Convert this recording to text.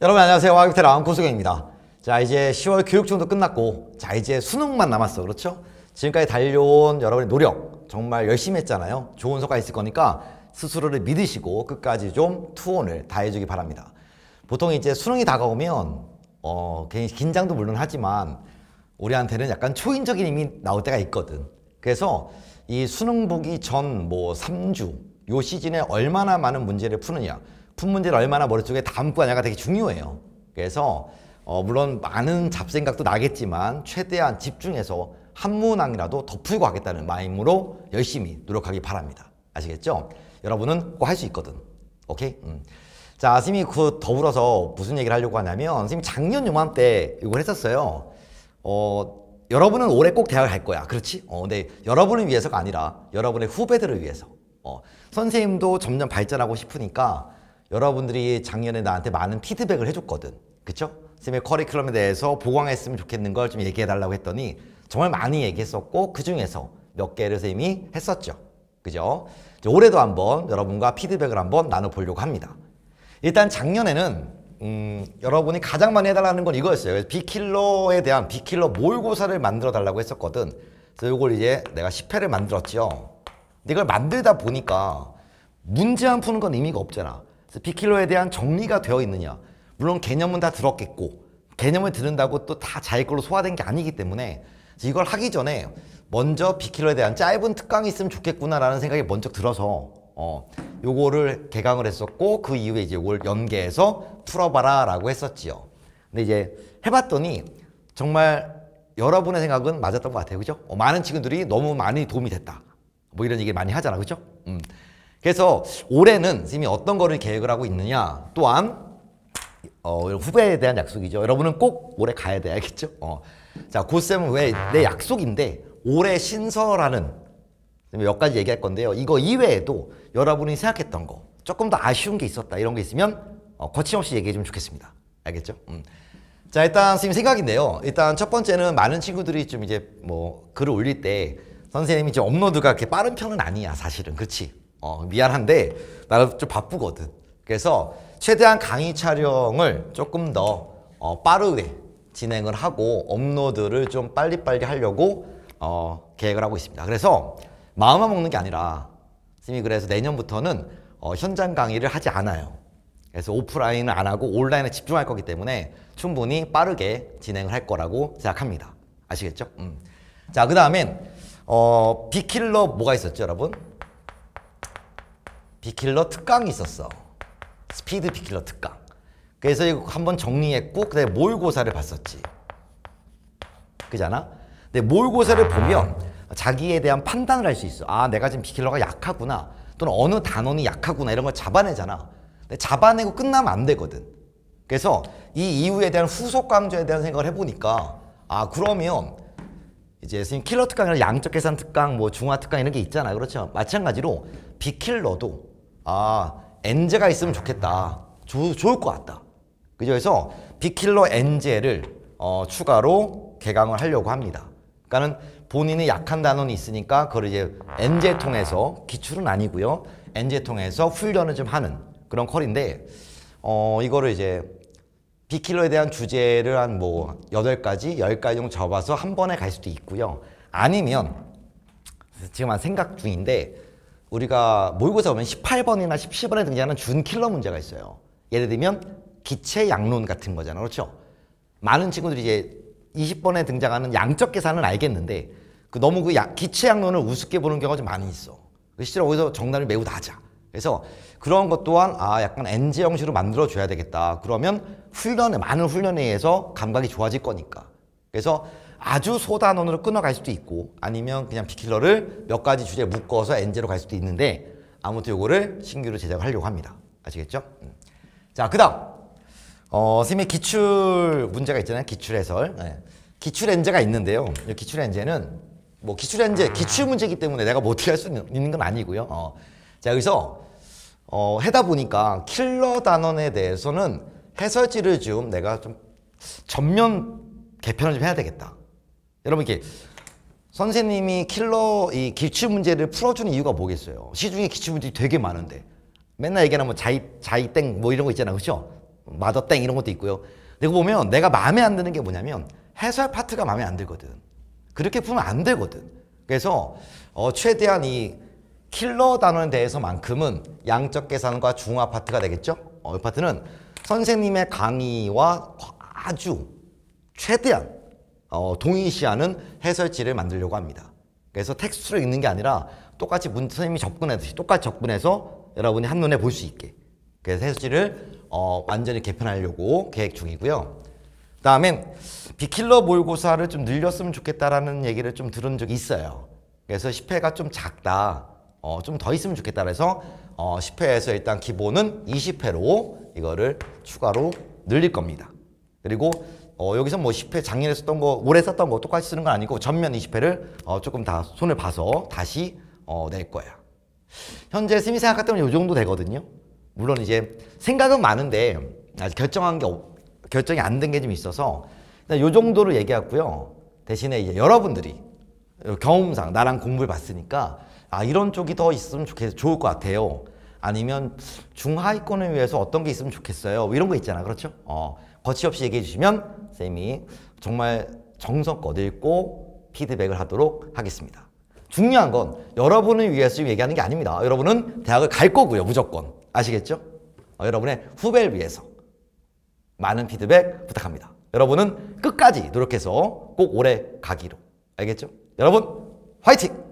여러분 안녕하세요 와이프테랑 고수경입니다 자 이제 10월 교육청도 끝났고 자 이제 수능만 남았어 그렇죠? 지금까지 달려온 여러분의 노력 정말 열심히 했잖아요 좋은 성가 있을 거니까 스스로를 믿으시고 끝까지 좀 투혼을 다해주기 바랍니다 보통 이제 수능이 다가오면 어 괜히 긴장도 물론 하지만 우리한테는 약간 초인적인 힘미 나올 때가 있거든 그래서 이 수능 보기 전 뭐 3주 요 시즌에 얼마나 많은 문제를 푸느냐 부 문제를 얼마나 머릿속에 담고 하냐가 되게 중요해요. 그래서 어, 물론 많은 잡생각도 나겠지만 최대한 집중해서 한 문항이라도 더 풀고 하겠다는 마음으로 열심히 노력하기 바랍니다. 아시겠죠? 여러분은 꼭 할 수 있거든. 오케이? 음. 자, 선생님이 그 더불어서 무슨 얘기를 하려고 하냐면 선생님 작년 요맘때 이걸 했었어요. 어, 여러분은 올해 꼭 대학 을갈 거야. 그렇지? 어, 근데 여러분을 위해서가 아니라 여러분의 후배들을 위해서. 어, 선생님도 점점 발전하고 싶으니까 여러분들이 작년에 나한테 많은 피드백을 해줬거든. 그쵸? 쌤의 커리큘럼에 대해서 보강했으면 좋겠는 걸 좀 얘기해달라고 했더니 정말 많이 얘기했었고 그 중에서 몇 개를 쌤이 했었죠. 그죠? 올해도 한번 여러분과 피드백을 한번 나눠보려고 합니다. 일단 작년에는 음, 여러분이 가장 많이 해달라는 건 이거였어요. 비킬러에 대한 비킬러 모의고사를 만들어 달라고 했었거든. 그래서 이걸 이제 내가 10회를 만들었죠 근데 이걸 만들다 보니까 문제만 푸는 건 의미가 없잖아. 비킬러에 대한 정리가 되어 있느냐 물론 개념은 다 들었겠고 개념을 들은다고 또 다 자기 걸로 소화된 게 아니기 때문에 이걸 하기 전에 먼저 비킬러에 대한 짧은 특강이 있으면 좋겠구나라는 생각이 먼저 들어서 어 요거를 개강을 했었고 그 이후에 이제 이걸 연계해서 풀어봐라 라고 했었지요 근데 이제 해봤더니 정말 여러분의 생각은 맞았던 것 같아요 그죠? 어, 많은 친구들이 너무 많이 도움이 됐다 뭐 이런 얘기 많이 하잖아 그죠? 음. 그래서 올해는 선생님이 어떤 거를 계획을 하고 있느냐 또한 어, 후배에 대한 약속이죠. 여러분은 꼭 올해 가야 돼야겠죠. 어. 자, 고쌤은 왜 내 약속인데 올해 신서라는몇 가지 얘기할 건데요. 이거 이외에도 여러분이 생각했던 거 조금 더 아쉬운 게 있었다 이런 게 있으면 어, 거침없이 얘기해 주면 좋겠습니다. 알겠죠? 음. 자 일단 선생님 생각인데요. 일단 첫 번째는 많은 친구들이 좀 이제 뭐 글을 올릴 때 선생님이 좀 업로드가 그렇게 빠른 편은 아니야 사실은 그렇지 어, 미안한데 나도 좀 바쁘거든. 그래서 최대한 강의 촬영을 조금 더 어, 빠르게 진행을 하고 업로드를 좀 빨리빨리 하려고 어, 계획을 하고 있습니다. 그래서 마음만 먹는 게 아니라 선생님이 그래서 내년부터는 어, 현장 강의를 하지 않아요. 그래서 오프라인을 안 하고 온라인에 집중할 거기 때문에 충분히 빠르게 진행을 할 거라고 생각합니다. 아시겠죠? 음. 자, 그 다음엔 어, 비킬러 뭐가 있었죠, 여러분? 비킬러 특강이 있었어. 스피드 비킬러 특강. 그래서 이거 한번 정리했고 그다음에 모의고사를 봤었지. 그잖아? 근데 모의고사를 아. 보면 자기에 대한 판단을 할 수 있어. 아, 내가 지금 비킬러가 약하구나. 또는 어느 단원이 약하구나. 이런 걸 잡아내잖아. 근데 잡아내고 끝나면 안 되거든. 그래서 이이후에 대한 후속 강조에 대한 생각을 해보니까 아, 그러면 이제 선생님 킬러 특강이나 양적 계산 특강, 뭐 중화 특강 이런 게 있잖아. 그렇죠. 마찬가지로 비킬러도 아 엔제가 있으면 좋겠다 조, 좋을 것 같다 그죠 그래서 비킬러 엔제를 어, 추가로 개강을 하려고 합니다 그러니까는 본인의 약한 단원이 있으니까 그걸 이제 엔제 통해서 기출은 아니고요 엔제 통해서 훈련을 좀 하는 그런 컬인데 어 이거를 이제 비킬러에 대한 주제를 한뭐8 가지 1 0 가지 정도 접어서 한 번에 갈 수도 있고요 아니면 지금 한 생각 중인데 우리가 모의고사 보면 18번이나 17번에 등장하는 준킬러 문제가 있어요. 예를 들면 기체 양론 같은 거잖아. 요 그렇죠? 많은 친구들이 이제 20번에 등장하는 양적 계산은 알겠는데 그 너무 그 야, 기체 양론을 우습게 보는 경우가 좀 많이 있어. 그 실제로 거기서 정답을 매우 낮아. 그래서 그런 것 또한 아 약간 NG 형식으로 만들어 줘야 되겠다. 그러면 훈련에 많은 훈련에 의해서 감각이 좋아질 거니까. 그래서 아주 소단원으로 끊어갈 수도 있고 아니면 그냥 비킬러를 몇 가지 주제에 묶어서 엔제로 갈 수도 있는데 아무튼 요거를 신규로 제작하려고 합니다. 아시겠죠? 음. 자, 그 다음 어, 선생님의 기출 문제가 있잖아요. 기출 해설. 네. 기출 엔제가 있는데요. 이 기출 엔제는 뭐 기출 엔제, 기출 문제이기 때문에 내가 뭐 어떻게 할 수 있는 건 아니고요. 어. 자, 여기서 어, 해다 보니까 킬러 단원에 대해서는 해설지를 좀 내가 좀 전면 개편을 좀 해야 되겠다. 여러분 이렇게 선생님이 킬러 이 기출 문제를 풀어주는 이유가 뭐겠어요? 시중에 기출 문제 되게 많은데 맨날 얘기하는 뭐 자이 자이땡 뭐 이런 거 있잖아, 그렇죠? 마더땡 이런 것도 있고요. 내가 보면 내가 마음에 안 드는 게 뭐냐면 해설 파트가 마음에 안 들거든. 그렇게 풀면 안 되거든. 그래서 어, 최대한 이 킬러 단원에 대해서만큼은 양적 계산과 중화 파트가 되겠죠? 어, 이 파트는 선생님의 강의와 아주 최대한 어, 동의시하는 해설지를 만들려고 합니다. 그래서 텍스트로 읽는 게 아니라 똑같이 문 선생님이 접근했듯이 똑같이 접근해서 여러분이 한눈에 볼 수 있게 그래서 해설지를 어, 완전히 개편하려고 계획 중이고요. 그 다음에 비킬러 모의고사를 좀 늘렸으면 좋겠다라는 얘기를 좀 들은 적이 있어요. 그래서 10회가 좀 작다. 어, 좀 더 있으면 좋겠다 그래서 어, 10회에서 일단 기본은 20회로 이거를 추가로 늘릴 겁니다. 그리고 어, 여기서 뭐 10회 작년에 썼던 거, 올해 썼던 거 똑같이 쓰는 건 아니고 전면 20회를 어, 조금 다 손을 봐서 다시 어, 낼 거야. 현재 스미 생각 같으면 이 정도 되거든요. 물론 이제 생각은 많은데 아직 결정한 게 없, 결정이 안 된 게 좀 있어서 이 정도로 얘기했고요. 대신에 이제 여러분들이 경험상 나랑 공부를 봤으니까 아 이런 쪽이 더 있으면 좋겠, 좋을 것 같아요. 아니면 중하위권을 위해서 어떤 게 있으면 좋겠어요. 뭐 이런 거 있잖아. 그렇죠? 어, 거치없이 얘기해 주시면 쌤이 정말 정성껏 읽고 피드백을 하도록 하겠습니다. 중요한 건 여러분을 위해서 지금 얘기하는 게 아닙니다. 여러분은 대학을 갈 거고요. 무조건. 아시겠죠? 어, 여러분의 후배를 위해서 많은 피드백 부탁합니다. 여러분은 끝까지 노력해서 꼭 오래 가기로. 알겠죠? 여러분 화이팅!